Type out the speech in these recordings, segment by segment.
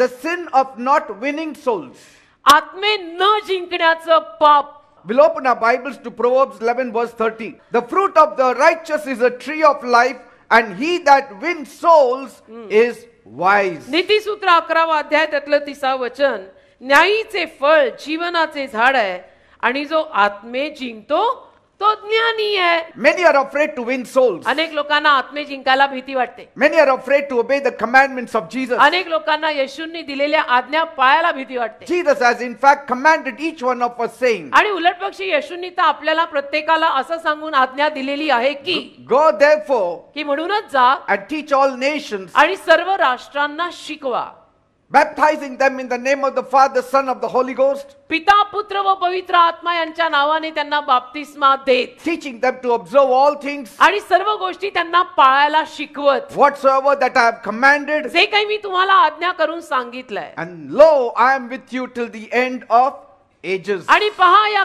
the sin of not winning souls आत्मे न जिंकण्याचं पाप We'll Bibles to Proverbs 11, verse 30. The fruit of the righteous is a tree of life, and he that wins souls is wise. नीतीसूत्र अकरावा अध्याय त्यातलं तिसा वचन न्यायीचे फळ जीवनाचे झाड आहे आणि जो आत्मे जिंकतो तो ज्ञानी आहे many are afraid to win souls अनेक लोकांना आत्मे जिंकायला भीती वाटते many are afraid to obey the commandments of Jesus अनेक लोकांना येशूंनी दिलेल्या आज्ञा पाळायला भीती वाटते Jesus has in fact commanded each one of us saying आणि उलटपक्षी येशूंनी तर आपल्याला प्रत्येकाला असं सांगून आज्ञा दिलेली आहे की गो देयरफॉर की म्हणूनच जा अँड टीच ऑल नेशन्स आणि सर्व राष्ट्रांना शिकवा baptizing them in the name of the Father, Son of the Holy Ghost, पिता पुत्र व पवित्र आत्मा यांच्या नावाने त्यांना बाप्तिस्मा देत teaching them to observe all things आणि सर्व गोष्टी त्यांना पाळायला शिकवत whatsoever that I have commanded. जे काही मी तुम्हाला आज्ञा करून सांगितलंय And lo, I am with you till the end of ages. आणि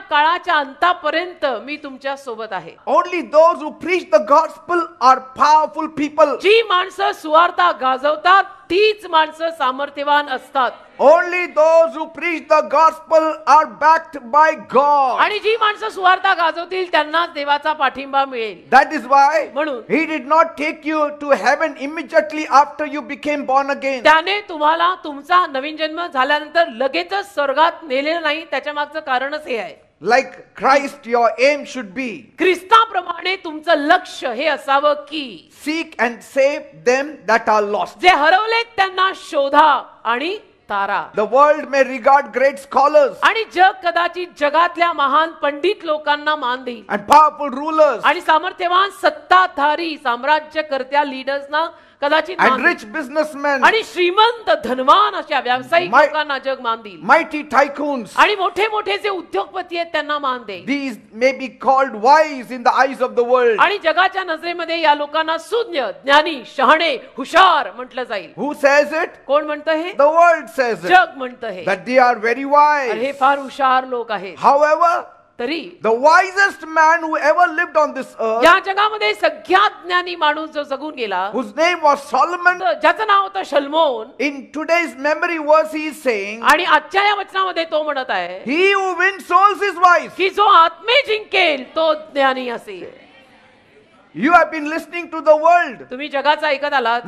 kala cha anta अंतापर्यंत mi tumcha sobat ahe Only those who preach the gospel are powerful people. ji माणसं सुवार्ता गाजवतात तीच माणसं सामर्थ्यवान असतात only those who preach the gospel are backed by God आणि जी माणसं सुवार्ता गाजवतील त्यांना देवाचा पाठिंबा मिळेल दॅट इज वाय म्हणून he did not take you to heaven immediately after you became born again त्याने तुम्हाला तुमचा नवीन जन्म झाल्यानंतर लगेचच स्वर्गात नेलेलं नाही त्याच्या मागचं कारणच हे आहे like Christ your aim should be ख्रिस्ताप्रमाणे तुमचं लक्ष हे असावं की सीक अँड आर लॉस जे हरवलेत त्यांना शोधा आणि तारा the world may regard great scholars आणि जग कदाचित जगातल्या महान पंडित लोकांना मान मानधी आणि सामर्थ्यवान सत्ताधारी साम्राज्यकर्त्या लीडर्सना कदाचित रिच बिझनेसमॅन आणि श्रीमंत धनवान अशा व्यावसायिक लोकांना जग मान देईल मायटी टायकून आणि मोठे मोठे जे उद्योगपती आहेत त्यांना मान दे these may be called wise in the eyes of the world आणि जगाच्या नजरेमध्ये या लोकांना शून्य ज्ञानी शहाणे हुशार म्हटलं जाईल हु सेज इट कोण म्हणत हे द वर्ल्ड सेज जग म्हणत हे दे आर व्हेरी वाईज हे फार हुशार लोक आहेत हाव तरी the wisest man who ever lived on this earth या जगामध्ये सगळ्यात ज्ञानी माणूस जो जगून गेला हुज नेम वॉज सॉलमन ज्याचं नाव होतं शलमोन इन टुडेज मेमरी वर्स ही इज सेइंग आणि आजच्या या वचनामध्ये तो म्हणत आहे he who win souls is wise की जो आत्मे जिंकेल तो ज्ञानी असेल You have been listening to the world. तुम्ही जगाचं ऐकत आलात.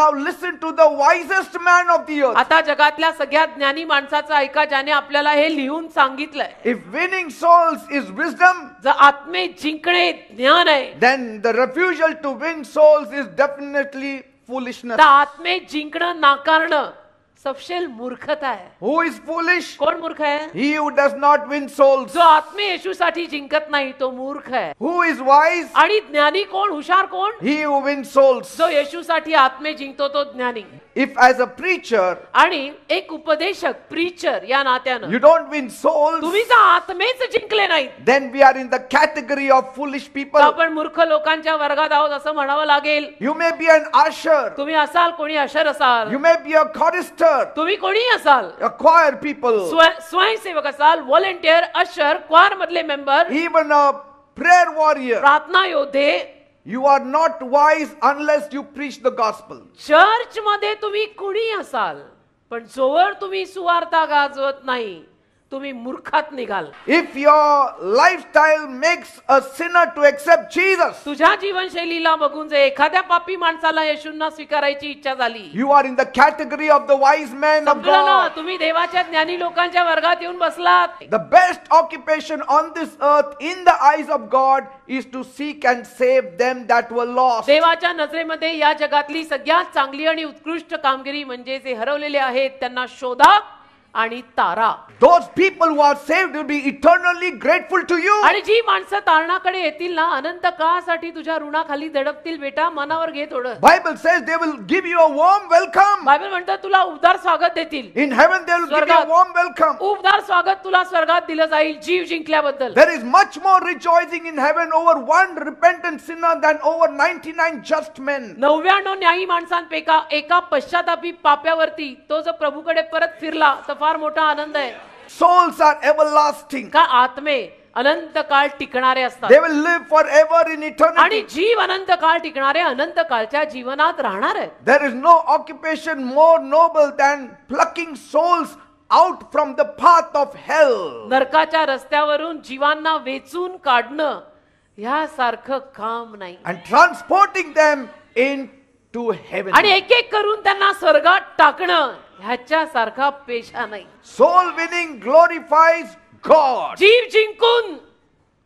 Now listen to the wisest man of the earth. आता जगातल्या सगळ्यात ज्ञानी माणसाचं ऐका ज्याने आपल्याला हे लिहून सांगितलंय. If winning souls is wisdom, जर आत्मे जिंकणे ज्ञान आहे. Then the refusal to win souls is definitely foolishness. आत्मे जिंकणं नाकारणं सबसे मूर्खता है हु इज फूलिश कौन मूर्ख है he who does not win souls जो आत्मे साठी जिंकत नाही तो मूर्ख है हु इज वाइज आणि ज्ञानी कोण हुशार कोण ही हु विन सोल्स जो साठी आत्मे जिंकतो तो ज्ञानी if as a preacher ani ek upadeshak preacher ya नात्यानं you don't win souls तुम्ही जर आत्मेच जिंकले नाही then we are in the category of foolish people आपण मूर्ख lokancha vargat आहोत असं म्हणावं lagel you may be an usher tumhi asal koni usher asal you may be a chorister tumhi कोणी asal a choir people स्वयंसेवक असाल volunteer usher choir मधले member even a prayer warrior prarthna yodhe you are not wise unless you preach the gospel church मध्ये तुम्ही कुणी असाल पण जोवर तुम्ही सुवार्ता गाजवत नाही तुम्ही मूर्खात निघाल if your lifestyle makes a sinner to accept Jesus तुझ्या जीवनशैलीला बघून जे एखाद्या पापी माणसाला येशूंना स्वीकारायची इच्छा झाली you are in the category of the wise man of God तुम्ही देवाच्या ज्ञानी लोकांच्या वर्गात येऊन बसलात the best occupation on this earth in the eyes of God is to seek and save them that were lost देवाच्या नजरेमध्ये या जगातली सगळ्यात चांगली आणि उत्कृष्ट कामगिरी म्हणजे जे हरवलेले आहेत त्यांना शोधा आणि तारा those people who are saved will be eternally grateful to you आणि जी माणसं तारणाकडे येतील ना अनंत काळासाठी तुझ्या ऋणाखाली दडपतील बेटा मनावर घे थोडं Bible says they will give you a warm welcome Bible म्हणतं तुला उदार स्वागत देतील in heaven they will give you a warm welcome उदार स्वागत तुला स्वर्गात दिलं जाईल जीव जिंकल्याबद्दल there is much more rejoicing in heaven over one repentant sinner than over 99 just men नव्याण्णव न्यायी माणसांपेका एका पश्चातापी पाप्यावरती तो जो प्रभूकडे परत फिरला तर फार मोठा आनंद आहे सोल्स आर लास्टिंग का आत्मे अनंत काळ टिकणारे असतात they will live for ever in eternity आणि जीव अनंत काळ टिकणारे अनंत काळच्या जीवनात राहणार आहेत there is no occupation more noble than plucking souls out from the path of hell नरकाच्या रस्त्यावरून जीवांना वेचून काढणं ह्या सारखं काम नाही and transporting them into heaven आणि एक एक करून त्यांना स्वर्गात टाकणं सारखा पेशा नाही सोल विनिंग ग्लोरीफाईज गॉड जीव जिंकून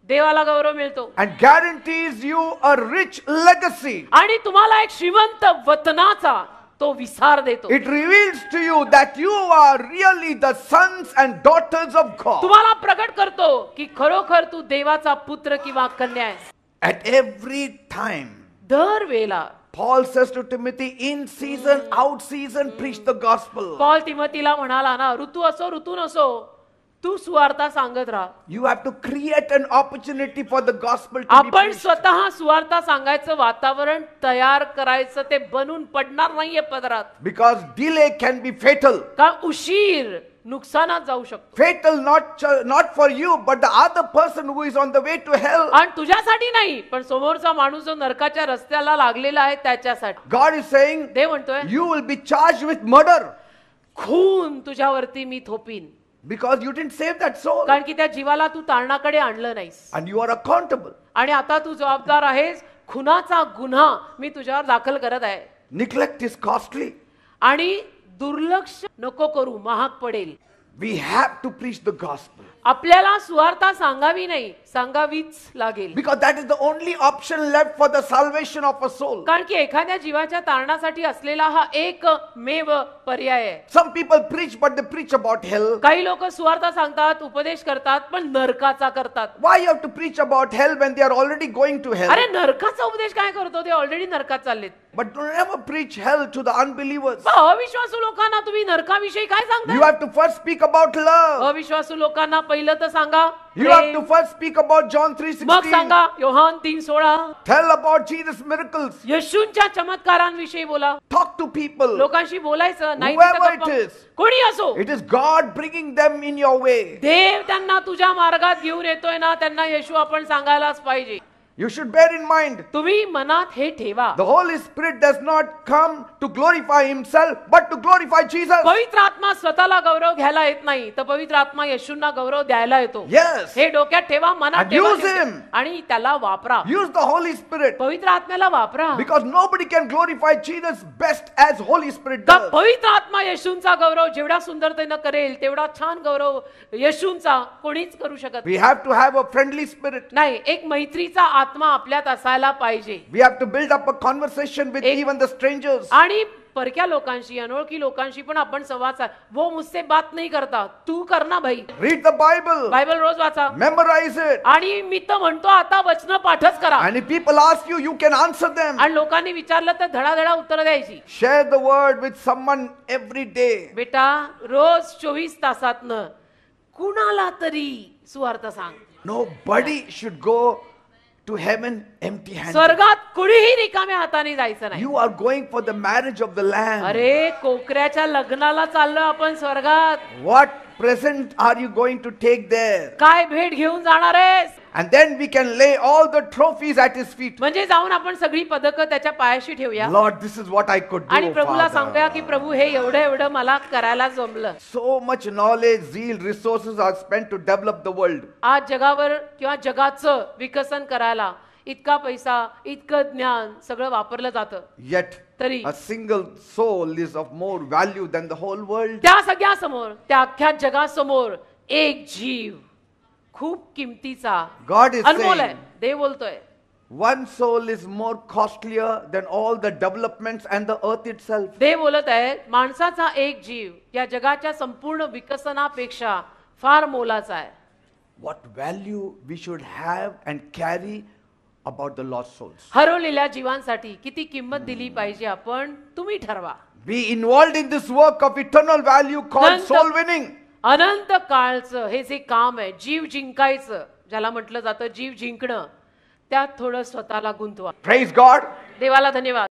देवाला गौरव मिळतो and guarantees you a rich legacy आणि तुम्हाला एक श्रीमंत वतनाचा तो विसार देतो it reveals to you that you are really the sons and daughters of God तुम्हाला प्रकट करतो की खरोखर तू देवाचा पुत्र किंवा कन्या आहे ऍट एव्हरी टाइम दर वेळेला Paul says to Timothy, in season, out season, preach the gospel. Paul Timothy, la manala na, rutu aso, rutu naso. तू सुवार्ता सांगत राहा you have to create an opportunity gospel आपण स्वतः सुवार्ता सांगायचं वातावरण तयार करायचं ते बनून पडणार नाहीये पदरात because delay can be fatal का उशीर नुकसानात जाऊ fatal not not for you but the the on way आणि तुझ्यासाठी नाही पण समोरचा माणूस जो नरकाच्या रस्त्याला लागलेला आहे त्याच्यासाठी गॉड इज सेंग हे म्हणतोय you will be charge with murder खून तुझ्यावरती मी थोपीन because you didn't save that so कारण की त्या जीवाला तू तारणाकडे आणलं नाहीस अँड यू आर अकाउंटेबल आणि आता तू जबाबदार आहेस खुनाचा गुन्हा मी तुझ्यावर दाखल करत आहे निग्लेक्ट इज कॉस्टली आणि दुर्लक्ष नको करू महाग पडेल we have to preach the gospel आपल्याला सुवार्ता सांगावी नाही सांगावीच लागेल because that is the only option left for the salvation of a soul कारण की एखाद्या जीवाच्या तारणासाठी असलेला हा एक मेव पर्याय आहे some people preach but they preach about hell काही लोक सुवार्ता सांगतात उपदेश करतात पण नरकाचा करतात why you have to preach about hell when they are already going to hell अरे नरकाचा उपदेश काय करतो ते ऑलरेडी नरकात चाललेत but don't ever preach hell to the unbelievers अविश्वासू लोकांना तुम्ही नरकाविषयी काय सांगता? You have to first speak about love अविश्वासू लोकांना पहिलं तर सांगा you have to first speak about John three मग सांगा योहान तीन सोळा टेल अबाउट जीसस मिरेकल्स यशूंच्या चमत्कारांविषयी बोला टॉक टू पीपल लोकांशी बोलायचं नाही कोणी असो it is God bringing them in your way देव त्यांना तुझ्या मार्गात घेऊन येतोय ना त्यांना येशू आपण सांगायलाच पाहिजे You should bear in mind. तुम्ही मनात हे ठेवा. The Holy Spirit does not come to glorify himself but to glorify Jesus. पवित्र आत्मा स्वतःला गौरव घ्यायला येत नाही तर पवित्र आत्मा येशूंना गौरव द्यायला येतो. Yes. हे डोक्यात ठेवा मनात ठेवा. Use him. आणि त्याला वापरा. Use the Holy Spirit. पवित्र आत्म्याला वापरा. Because nobody can glorify Jesus best as Holy Spirit does. पवित्र आत्मा येशूंचा गौरव जेवढ्या सुंदरतेने करेल तेवढा छान गौरव येशूंचा कोणीच करू शकत. We have to have a friendly spirit. नाही एक मैत्रीचा आत्मा आपल्यात असायला पाहिजे we have to build up a conversation with even the strangers आणि परक्या लोकांशी अनोळखी लोकांशी पण आपण संवाद वो मुझसे बात नाही करता तू कर ना भाई रीड द बायबल बायबल रोज वाचा मेमोराइज इट आणि मी तर म्हणतो आता वचन पाठच करा आणि people ask you you can answer them आणि लोकांनी विचारलं तर धडाधडा उत्तर द्यायची share the word with someone every day बेटा रोज चोवीस तासातन कुणाला तरी सुवार्थ सांग nobody should go to स्वर्गात कुणीही रिकाम्या हाताने जायचं नाही you are going for the marriage of the लँड अरे कोकऱ्याच्या लग्नाला चाललो आपण स्वर्गात what present are you going to take काय भेट घेऊन जाणार आहेस and then we can lay all the trophies at his feet. म्हणजे जाऊन आपण सगळी पदकं त्याच्या पायाशी ठेवूया Lord, this is what I could do. आणि प्रभूला Father. की प्रभू हे एवढं एवढं मला करायला जमलं So much knowledge, zeal, resources are spent to develop the world. आज जगावर किंवा जगाचं विकसन करायला इतका पैसा इतक ज्ञान सगळं वापरलं जातं Yet तरी a single soul is of more value than the whole world. त्या सगळ्यासमोर त्या अख्ख्या जगासमोर एक जीव खूप किमतीचा अनमोल आहे आहे देव बोलतोय one soul is more than all the the earth बोलत God development and itself माणसाचा एक जीव या जगाच्या संपूर्ण विकसनापेक्षा फार मोलाचा आहे what value we should have and carry about the lost soul हरवलेल्या जीवांसाठी किती किंमत दिली पाहिजे आपण तुम्ही ठरवा be involved in this work of eternal value soul winning अनंत काळचं हे जे काम आहे जीव जिंकायचं ज्याला म्हटलं जातं जीव जिंकणं त्यात थोडं स्वतःला गुंतवा गॉड देवाला धन्यवाद